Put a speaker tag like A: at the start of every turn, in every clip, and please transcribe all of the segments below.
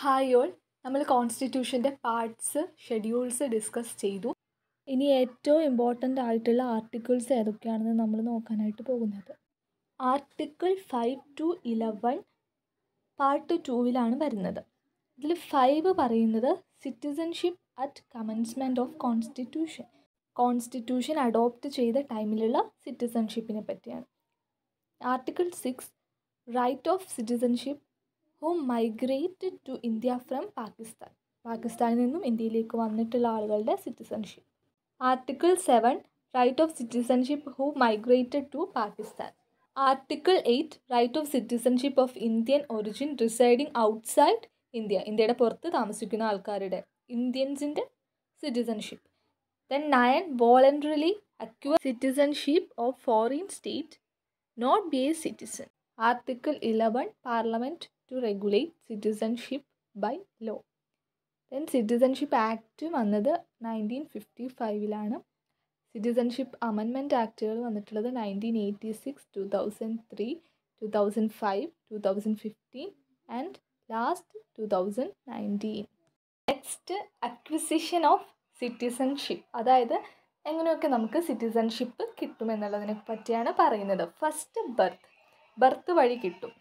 A: Hi all നമ്മൾ കോൺസ്റ്റിറ്റ്യൂഷൻ്റെ parts schedules discuss ചെയ്തു ഇനി ഏറ്റവും ഇമ്പോർട്ടൻ്റ് ആയിട്ടുള്ള ആർട്ടിക്കിൾസ് ഏതൊക്കെയാണെന്ന് നമ്മൾ നോക്കാനായിട്ട് പോകുന്നത് article five to eleven part ടുവിലാണ് വരുന്നത് ഇതിൽ ഫൈവ് പറയുന്നത് citizenship at commencement of constitution constitution adopt ചെയ്ത ടൈമിലുള്ള സിറ്റിസൺഷിപ്പിനെ പറ്റിയാണ് article six right of citizenship who migrated to India from Pakistan പാകിസ്ഥാനിൽ നിന്നും ഇന്ത്യയിലേക്ക് വന്നിട്ടുള്ള ആളുകളുടെ citizenship article seven right of citizenship who migrated to Pakistan article eight right of citizenship of Indian origin residing outside India ഇന്ത്യയുടെ പുറത്ത് താമസിക്കുന്ന ആൾക്കാരുടെ ഇന്ത്യൻസിൻ്റെ citizenship then nine voluntarily acquire citizenship of foreign state not be a citizen article eleven parliament to regulate citizenship by law then citizenship act വന്നത് nineteen fifty ഫൈവിലാണ് citizenship amendment ആക്ടുകൾ വന്നിട്ടുള്ളത് nineteen eighty six two thousand three two thousand five two thousand fifteen and last two thousand nineteen next acquisition of citizenship അതായത് എങ്ങനെയൊക്കെ നമുക്ക് citizenship കിട്ടുമെന്നുള്ളതിനെ പറ്റിയാണ് പറയുന്നത് first birth birth വഴി കിട്ടും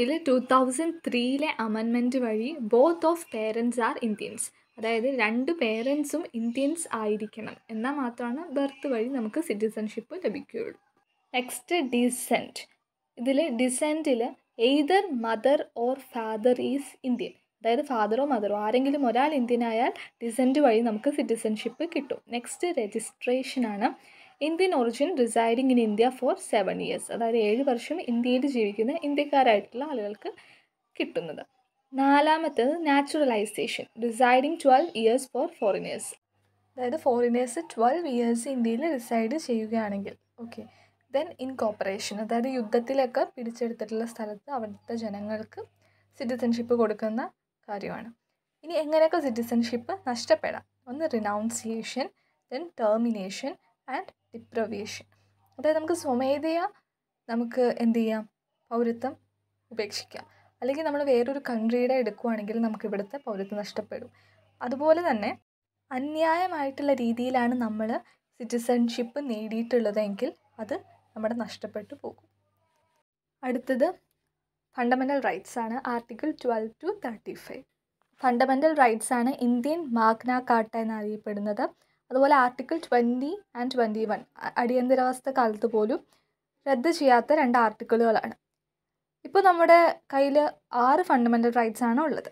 A: ഇതിൽ ടു തൗസൻഡ് ത്രീയിലെ അമൻമെൻറ്റ് വഴി both of parents are Indians അതായത് രണ്ട് പേരൻസും ഇന്ത്യൻസ് ആയിരിക്കണം എന്നാൽ മാത്രമാണ് ബർത്ത് വഴി നമുക്ക് സിറ്റിസൺഷിപ്പ് ലഭിക്കുകയുള്ളൂ നെക്സ്റ്റ് ഡിസെൻറ്റ് ഇതിൽ ഡിസെൻറ്റിൽ either mother or father is Indian അതായത് ഫാദറോ മദറോ ആരെങ്കിലും ഒരാൾ ഇന്ത്യനായാൽ ഡിസെൻറ്റ് വഴി നമുക്ക് സിറ്റിസൺഷിപ്പ് കിട്ടും നെക്സ്റ്റ് രജിസ്ട്രേഷനാണ് Indian origin residing in India for seven years അതായത് ഏഴ് വർഷം ഇന്ത്യയിൽ ജീവിക്കുന്ന ഇന്ത്യക്കാരായിട്ടുള്ള ആളുകൾക്ക് കിട്ടുന്നത് നാലാമത്തേത് naturalisation residing twelve years for foreigners അതായത് ഫോറിനേഴ്സ് ട്വൽവ് ഇയേഴ്സ് ഇന്ത്യയിൽ റിസൈഡ് ചെയ്യുകയാണെങ്കിൽ ഓക്കെ ദെൻ കോപ്പറേഷൻ അതായത് യുദ്ധത്തിലൊക്കെ പിടിച്ചെടുത്തിട്ടുള്ള സ്ഥലത്ത് അവിടുത്തെ ജനങ്ങൾക്ക് സിറ്റിസൺഷിപ്പ് കൊടുക്കുന്ന കാര്യമാണ് ഇനി എങ്ങനെയൊക്കെ സിറ്റിസൺഷിപ്പ് നഷ്ടപ്പെടാം ഒന്ന് renunciation then termination and deprivation അതായത് നമുക്ക് സ്വമേധയാ നമുക്ക് എന്ത് ചെയ്യാം പൗരത്വം ഉപേക്ഷിക്കാം അല്ലെങ്കിൽ നമ്മൾ വേറൊരു കൺട്രിയുടെ എടുക്കുവാണെങ്കിൽ നമുക്ക് ഇവിടുത്തെ പൗരത്വം നഷ്ടപ്പെടും അതുപോലെ തന്നെ അന്യായമായിട്ടുള്ള രീതിയിലാണ് നമ്മൾ സിറ്റിസൺഷിപ്പ് നേടിയിട്ടുള്ളതെങ്കിൽ അത് നമ്മുടെ നഷ്ടപ്പെട്ടു പോകും അടുത്തത് ഫണ്ടമെൻ്റൽ റൈറ്റ്സ് ആണ് article twelve to thirty five fundamental rights ആണ് ഇന്ത്യൻ മാഗ്ന കാട്ട എന്നറിയപ്പെടുന്നത് അതുപോലെ article twenty and twenty one അടിയന്തരാവസ്ഥ കാലത്ത് പോലും റദ്ദ് ചെയ്യാത്ത രണ്ട് ആർട്ടിക്കിളുകളാണ് ഇപ്പോൾ നമ്മുടെ കയ്യിൽ ആറ് ഫണ്ടമെൻ്റൽ റൈറ്റ്സ് ആണ് ഉള്ളത്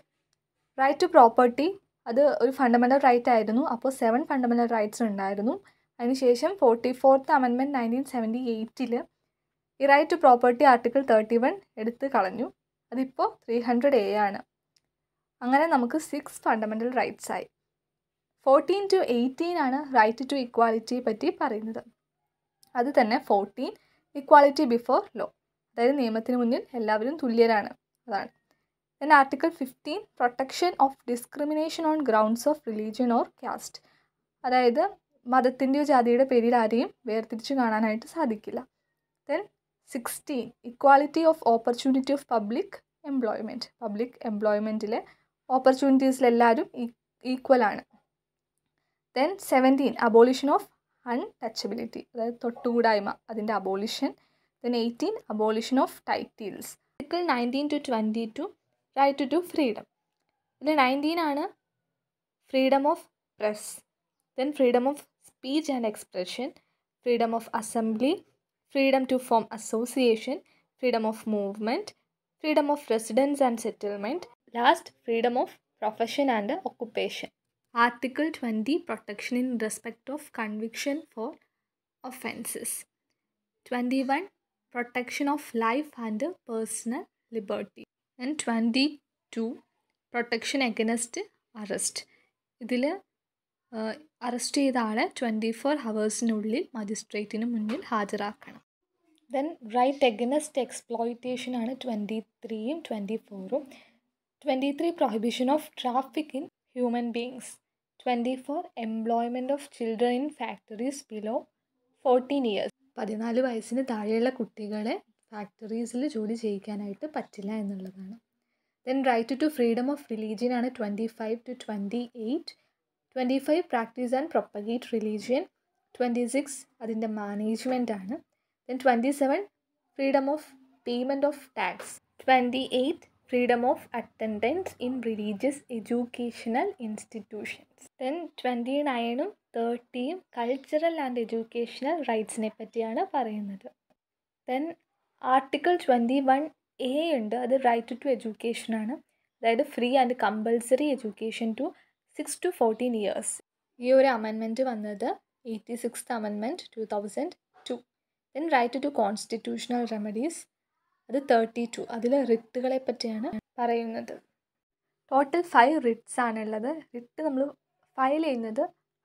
A: റൈറ്റ് ടു പ്രോപ്പർട്ടി അത് ഒരു ഫണ്ടമെൻ്റൽ റൈറ്റ് ആയിരുന്നു അപ്പോൾ സെവൻ ഫണ്ടമെൻ്റൽ റൈറ്റ്സ് ഉണ്ടായിരുന്നു അതിനുശേഷം forty fourth amendment nineteen seventy എയ്റ്റിൽ ഈ right to property article thirty one എടുത്ത് കളഞ്ഞു അതിപ്പോൾ ത്രീ ഹൺഡ്രഡ് എ ആണ് അങ്ങനെ നമുക്ക് സിക്സ് ഫണ്ടമെൻ്റൽ റൈറ്റ്സ് ആയി ഫോർട്ടീൻ ടു എയ്റ്റീൻ ആണ് റൈറ്റ് ടു ഇക്വാലിറ്റിയെ പറ്റി പറയുന്നത് അത് തന്നെ ഫോർട്ടീൻ ഇക്വാലിറ്റി ബിഫോർ ലോ അതായത് നിയമത്തിന് മുന്നിൽ എല്ലാവരും തുല്യരാണ് അതാണ് then article fifteen protection of discrimination on grounds of religion or caste അതായത് മതത്തിൻ്റെയോ ജാതിയുടെ പേരിൽ ആരെയും വേർതിരിച്ച് കാണാനായിട്ട് സാധിക്കില്ല then sixteen equality of opportunity of public employment public എംപ്ലോയ്മെൻറ്റിലെ ഓപ്പർച്യൂണിറ്റീസിലെല്ലാവരും ഈക്വൽ ആണ് then seventeen abolition of untouchability അതായത് തൊട്ടുകൂടായ്മ അതിൻ്റെ abolition then eighteen abolition of titles article nineteen to twenty two right to freedom ഇതിൽ നയൻറ്റീൻ ആണ് freedom of press then freedom of speech and expression freedom of assembly freedom to form association freedom of movement freedom of residence and settlement last freedom of profession and occupation Article 20 Protection in respect of conviction for offences. 21 Protection of life and personal liberty. And 22 Protection against arrest. ഇതിൽ arrest ചെയ്ത ആളെ twenty four ഹവേഴ്സിനുള്ളിൽ മജിസ്ട്രേറ്റിന് മുന്നിൽ ഹാജരാക്കണം then right against exploitation ആണ് twenty ത്രീയും twenty ഫോറും twenty three prohibition of traffic in human beings twenty four employment of children in factories below fourteen years പതിനാല് വയസ്സിന് താഴെയുള്ള കുട്ടികളെ ഫാക്ടറീസിൽ ജോലി ചെയ്യിക്കാനായിട്ട് പറ്റില്ല എന്നുള്ളതാണ് then right to freedom of religion ആണ് twenty five to twenty eight twenty five practice and propagate religion twenty six അതിൻ്റെ മാനേജ്മെൻ്റ് ആണ് then twenty seven freedom of payment of tax twenty eight freedom of attendance in religious educational institutions then twenty നയനും തേർട്ടിയും cultural and educational റൈറ്റ്സിനെ പറ്റിയാണ് പറയുന്നത് then article twenty one A ഉണ്ട് അത് right to education ആണ് അതായത് free and compulsory education to six to fourteen years ഈ ഒരു അമെൻമെൻറ്റ് വന്നത് eighty six amendment two thousand two then right to constitutional remedies അത് തേർട്ടി ടു അതിൽ റിട്ടുകളെ പറ്റിയാണ് പറയുന്നത് ടോട്ടൽ ഫൈവ് റിട്ട്സ് ആണുള്ളത് റിട്ട് നമ്മൾ ഫയൽ ചെയ്യുന്നത്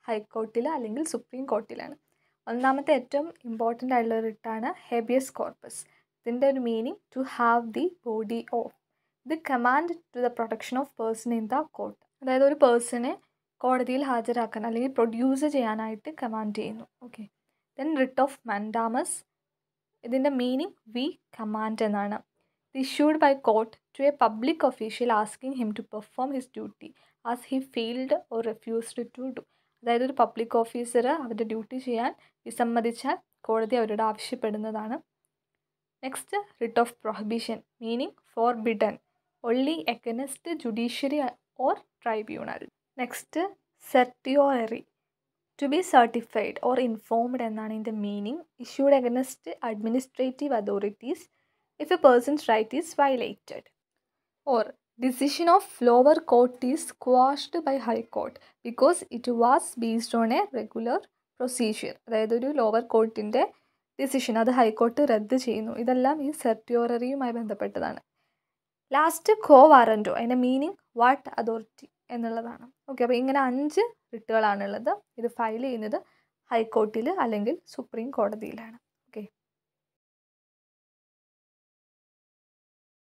A: ഹൈക്കോർട്ടിൽ അല്ലെങ്കിൽ സുപ്രീം കോർട്ടിലാണ് ഒന്നാമത്തെ ഏറ്റവും ഇമ്പോർട്ടൻ്റ് ആയിട്ടുള്ള റിട്ടാണ് ഹെബിയസ് കോർപ്പസ് ഇതിൻ്റെ ഒരു meaning to have the body of ഇത് command to the protection of person in the court അതായത് ഒരു പേഴ്സണെ കോടതിയിൽ ഹാജരാക്കാൻ അല്ലെങ്കിൽ പ്രൊഡ്യൂസ് ചെയ്യാനായിട്ട് കമാൻഡ് ചെയ്യുന്നു okay then writ of mandamus ഇതിൻ്റെ മീനിങ് വി കമാൻഡ് എന്നാണ് issued by court to a public official asking him to perform his duty as he failed or refused to do അതായത് ഒരു പബ്ലിക് ഓഫീസർ അവരുടെ duty ചെയ്യാൻ വിസമ്മതിച്ചാൽ കോടതി അവരോട് ആവശ്യപ്പെടുന്നതാണ് next writ of prohibition meaning forbidden only against judiciary or tribunal next certiorari to be certified or informed എന്നാണ് ഇതിൻ്റെ meaning issued against administrative authorities if a person's right is violated or decision of lower court is quashed by high court because it was based on a regular procedure അതായത് ഒരു lower കോർട്ടിൻ്റെ decision അത് high court റദ്ദ് ചെയ്യുന്നു ഇതെല്ലാം ഈ സെർട്ടിയോററിയുമായി ബന്ധപ്പെട്ടതാണ് ലാസ്റ്റ് കോ വാറൻറ്റോ അതിൻ്റെ മീനിങ് വാട്ട് അതോറിറ്റി എന്നുള്ളതാണ് ഓക്കെ അപ്പോൾ ഇങ്ങനെ അഞ്ച് റിട്ടുകളാണുള്ളത് ഇത് ഫയൽ ചെയ്യുന്നത് ഹൈക്കോർട്ടിൽ അല്ലെങ്കിൽ സുപ്രീം കോടതിയിലാണ്